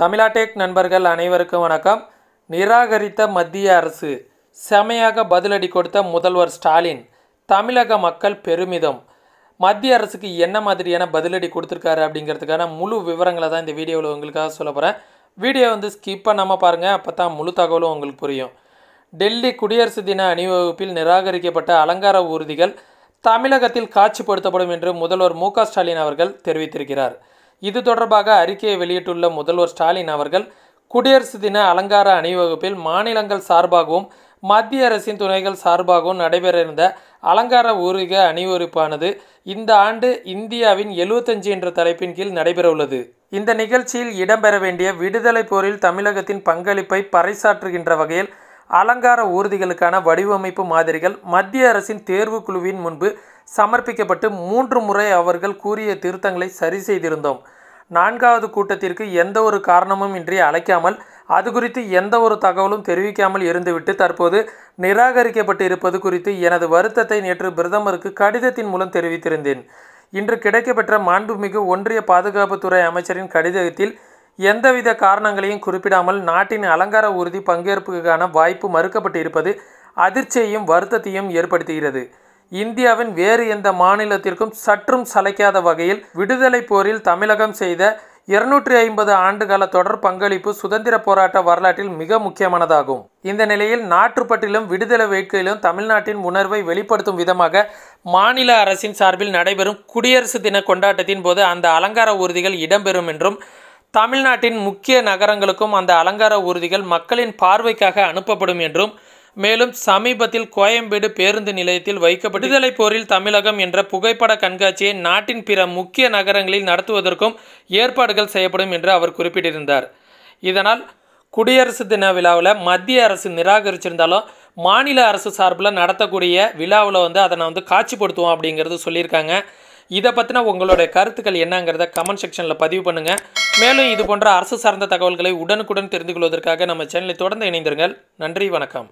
தமிழாடெக் நண்பர்கள் அனைவருக்கும் வணக்கம் நிராகரித்த மத்திய அரசு செமையாக பதிலடி கொடுத்த முதல்வர் ஸ்டாலின் தமிழக மக்கள் பெருமிதம் மத்திய அரசுக்கு என்ன மாதிரியான பதிலடி கொடுத்துருக்காரு அப்படிங்கிறதுக்கான முழு விவரங்களை தான் இந்த வீடியோவில் உங்களுக்காக சொல்ல போகிறேன் வீடியோ வந்து ஸ்கிப் பண்ணாமல் பாருங்கள் அப்போ தான் முழு தகவலும் உங்களுக்கு புரியும் டெல்லி குடியரசு தின அணிவகுப்பில் நிராகரிக்கப்பட்ட அலங்கார ஊர்திகள் தமிழகத்தில் காட்சிப்படுத்தப்படும் என்று முதல்வர் மு ஸ்டாலின் அவர்கள் தெரிவித்திருக்கிறார் இது தொடர்பாக அறிக்கையை வெளியிட்டுள்ள முதல்வர் ஸ்டாலின் அவர்கள் குடியரசு தின அலங்கார அணிவகுப்பில் மாநிலங்கள் சார்பாகவும் மத்திய அரசின் துணைகள் சார்பாகவும் நடைபெற இருந்த அலங்கார ஊரக அணிவகுப்பானது இந்த ஆண்டு இந்தியாவின் எழுவத்தஞ்சு என்ற தலைப்பின் கீழ் நடைபெறவுள்ளது இந்த நிகழ்ச்சியில் இடம்பெற வேண்டிய விடுதலை போரில் தமிழகத்தின் பங்களிப்பை பறைசாற்றுகின்ற வகையில் அலங்கார ஊர்திகளுக்கான வடிவமைப்பு மாதிரிகள் மத்திய அரசின் தேர்வு குழுவின் முன்பு சமர்ப்பிக்கப்பட்டு மூன்று முறை அவர்கள் கூறிய திருத்தங்களை சரி செய்திருந்தோம் நான்காவது கூட்டத்திற்கு எந்த ஒரு காரணமும் இன்றி அழைக்காமல் அது குறித்து எந்த ஒரு தகவலும் தெரிவிக்காமல் இருந்துவிட்டு தற்போது நிராகரிக்கப்பட்டு இருப்பது குறித்து எனது வருத்தத்தை நேற்று பிரதமருக்கு கடிதத்தின் மூலம் தெரிவித்திருந்தேன் இன்று கிடைக்கப்பெற்ற மாண்புமிகு ஒன்றிய பாதுகாப்புத்துறை அமைச்சரின் கடிதத்தில் எந்தவித காரணங்களையும் குறிப்பிடாமல் நாட்டின் அலங்கார உறுதி பங்கேற்புக்கான வாய்ப்பு மறுக்கப்பட்டு இருப்பது அதிர்ச்சியையும் வருத்தத்தையும் ஏற்படுத்துகிறது இந்தியாவின் வேறு எந்த மாநிலத்திற்கும் சற்றும் சளைக்காத வகையில் விடுதலை போரில் தமிழகம் செய்த இருநூற்றி ஐம்பது ஆண்டுகால தொடர் பங்களிப்பு சுதந்திர போராட்ட வரலாற்றில் மிக முக்கியமானதாகும் இந்த நிலையில் நாற்றுப்பட்டிலும் விடுதலை வேட்கையிலும் தமிழ்நாட்டின் உணர்வை வெளிப்படுத்தும் விதமாக மாநில அரசின் சார்பில் நடைபெறும் குடியரசு தின கொண்டாட்டத்தின் போது அந்த அலங்கார ஊர்திகள் இடம்பெறும் என்றும் தமிழ்நாட்டின் முக்கிய நகரங்களுக்கும் அந்த அலங்கார ஊர்திகள் மக்களின் பார்வைக்காக அனுப்பப்படும் என்றும் மேலும் சமீபத்தில் கோயம்பேடு பேருந்து நிலையத்தில் வைக்கப்பட்டு விடுதலை போரில் தமிழகம் என்ற புகைப்பட கண்காட்சியை நாட்டின் பிற முக்கிய நகரங்களில் நடத்துவதற்கும் ஏற்பாடுகள் செய்யப்படும் என்று அவர் குறிப்பிட்டிருந்தார் இதனால் குடியரசு தின விழாவில் மத்திய அரசு நிராகரிச்சிருந்தாலும் மாநில அரசு சார்பில் நடத்தக்கூடிய விழாவில் வந்து அதை நான் வந்து காட்சிப்படுத்துவோம் அப்படிங்கிறது சொல்லியிருக்காங்க இதை பற்றின உங்களுடைய கருத்துக்கள் என்னங்கிறத கமெண்ட் செக்ஷனில் பதிவு பண்ணுங்கள் மேலும் இது போன்ற அரசு சார்ந்த தகவல்களை உடனுக்குடன் தெரிந்து கொள்வதற்காக நம்ம சேனலை தொடர்ந்து இணைந்திருங்கள் நன்றி வணக்கம்